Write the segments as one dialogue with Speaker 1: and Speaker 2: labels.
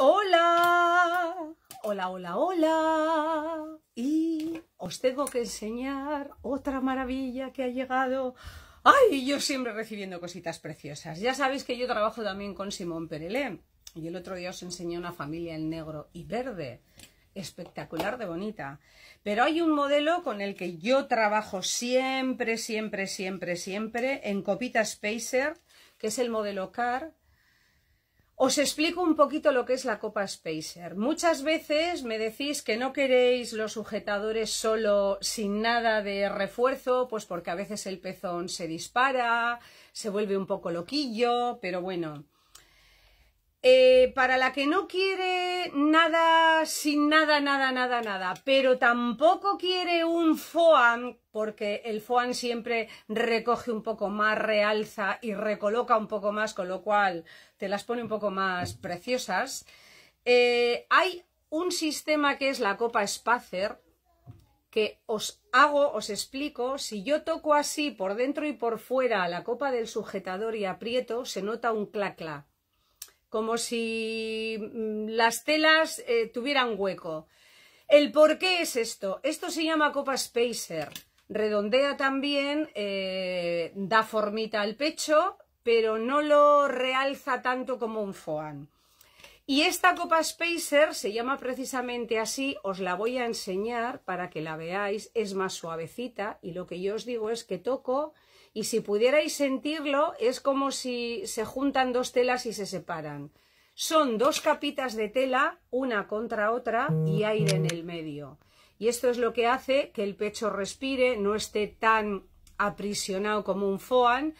Speaker 1: Hola, hola, hola, hola. Y os tengo que enseñar otra maravilla que ha llegado. Ay, yo siempre recibiendo cositas preciosas. Ya sabéis que yo trabajo también con Simón Perelé. Y el otro día os enseñé una familia en negro y verde. Espectacular de bonita. Pero hay un modelo con el que yo trabajo siempre, siempre, siempre, siempre en Copita Spacer, que es el modelo CAR, os explico un poquito lo que es la copa spacer. Muchas veces me decís que no queréis los sujetadores solo sin nada de refuerzo, pues porque a veces el pezón se dispara, se vuelve un poco loquillo, pero bueno, eh, para la que no quiere nada sin nada, nada, nada, nada, pero tampoco quiere un foan, porque el foan siempre recoge un poco más, realza y recoloca un poco más, con lo cual te las pone un poco más preciosas. Eh, hay un sistema que es la copa Spacer, que os hago, os explico, si yo toco así por dentro y por fuera la copa del sujetador y aprieto, se nota un clacla como si mm, las telas eh, tuvieran hueco. El por qué es esto. Esto se llama copa spacer. Redondea también, eh, da formita al pecho, pero no lo realza tanto como un foam. Y esta copa Spacer se llama precisamente así, os la voy a enseñar para que la veáis, es más suavecita y lo que yo os digo es que toco y si pudierais sentirlo es como si se juntan dos telas y se separan. Son dos capitas de tela, una contra otra y aire en el medio. Y esto es lo que hace que el pecho respire, no esté tan aprisionado como un foan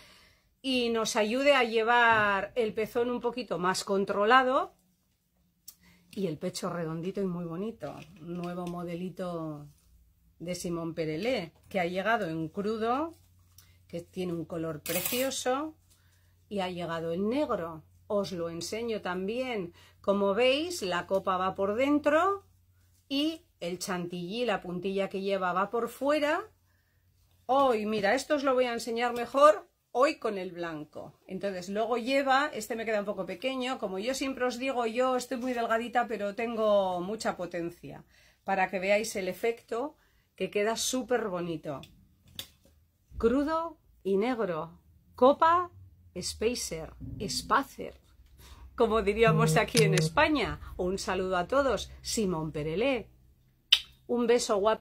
Speaker 1: y nos ayude a llevar el pezón un poquito más controlado y el pecho redondito y muy bonito. Nuevo modelito de Simón Perelé, que ha llegado en crudo, que tiene un color precioso, y ha llegado en negro. Os lo enseño también. Como veis, la copa va por dentro y el chantilly, la puntilla que lleva, va por fuera. Hoy, mira, esto os lo voy a enseñar mejor hoy con el blanco. Entonces, luego lleva, este me queda un poco pequeño, como yo siempre os digo, yo estoy muy delgadita, pero tengo mucha potencia, para que veáis el efecto que queda súper bonito. Crudo y negro, copa, spacer, spacer, como diríamos aquí en España. Un saludo a todos, Simón Perelé. Un beso guapo.